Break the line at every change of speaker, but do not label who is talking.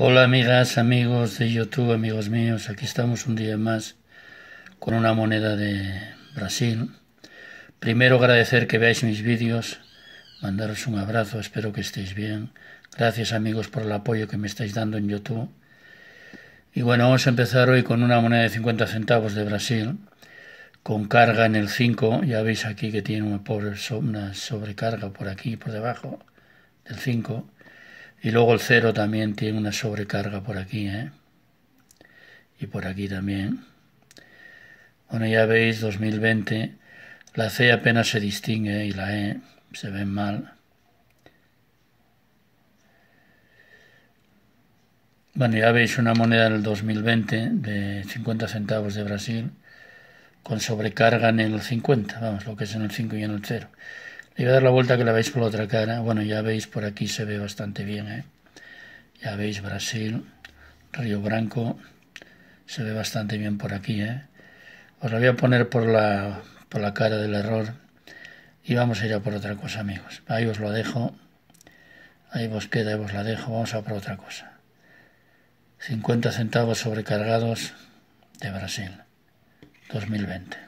Hola amigas, amigos de YouTube, amigos míos, aquí estamos un día más con una moneda de Brasil. Primero agradecer que veáis mis vídeos, mandaros un abrazo, espero que estéis bien. Gracias amigos por el apoyo que me estáis dando en YouTube. Y bueno, vamos a empezar hoy con una moneda de 50 centavos de Brasil, con carga en el 5, ya veis aquí que tiene una, pobre, sobrecarga por aquí, por debajo del 5. Y luego el cero también tiene una sobrecarga por aquí, ¿eh? Y por aquí también. Bueno, ya veis, 2020, la C apenas se distingue ¿eh? y la E se ve mal. Bueno, ya veis una moneda del 2020 de 50 centavos de Brasil con sobrecarga en el 50, vamos, lo que es en el 5 y en el 0. Le voy a dar la vuelta que la veis por la otra cara. Bueno, ya veis, por aquí se ve bastante bien. ¿eh? Ya veis Brasil, Río Branco. Se ve bastante bien por aquí. ¿eh? Os la voy a poner por la, por la cara del error. Y vamos a ir a por otra cosa, amigos. Ahí os lo dejo. Ahí vos queda, ahí os la dejo. Vamos a por otra cosa. 50 centavos sobrecargados de Brasil. 2020.